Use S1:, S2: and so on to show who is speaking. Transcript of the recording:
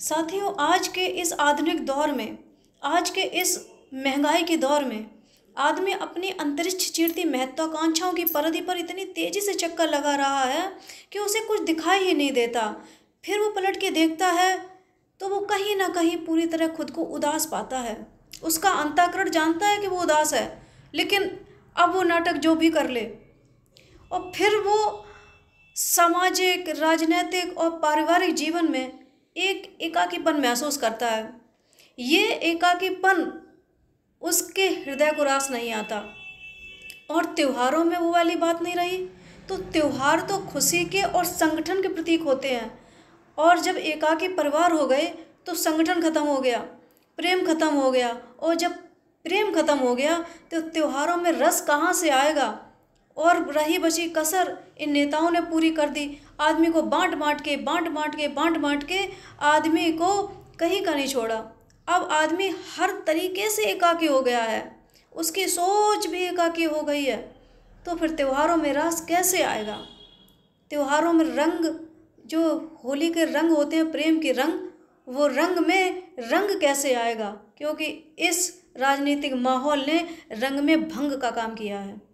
S1: साथियों आज के इस आधुनिक दौर में आज के इस महंगाई के दौर में आदमी अपनी अंतरिक्ष चीरती महत्वाकांक्षाओं की परिधि पर इतनी तेज़ी से चक्कर लगा रहा है कि उसे कुछ दिखाई ही नहीं देता फिर वो पलट के देखता है तो वो कहीं ना कहीं पूरी तरह खुद को उदास पाता है उसका अंताकरण जानता है कि वो उदास है लेकिन अब वो नाटक जो भी कर ले और फिर वो सामाजिक राजनैतिक और पारिवारिक जीवन में एक एकाकीपन महसूस करता है ये एकाकीपन उसके हृदय को रास नहीं आता और त्योहारों में वो वाली बात नहीं रही तो त्यौहार तो खुशी के और संगठन के प्रतीक होते हैं और जब एकाकी परिवार हो गए तो संगठन ख़त्म हो गया प्रेम ख़त्म हो गया और जब प्रेम ख़त्म हो गया तो त्योहारों में रस कहाँ से आएगा और रही बची कसर इन नेताओं ने पूरी कर दी आदमी को बांट बांट के बांट बांट के बांट बांट के आदमी को कहीं का नहीं छोड़ा अब आदमी हर तरीके से एकाकी हो गया है उसकी सोच भी एकाकी हो गई है तो फिर त्योहारों में रास कैसे आएगा त्योहारों में रंग जो होली के रंग होते हैं प्रेम के रंग वो रंग में रंग कैसे आएगा क्योंकि इस राजनीतिक माहौल ने रंग में भंग का काम किया है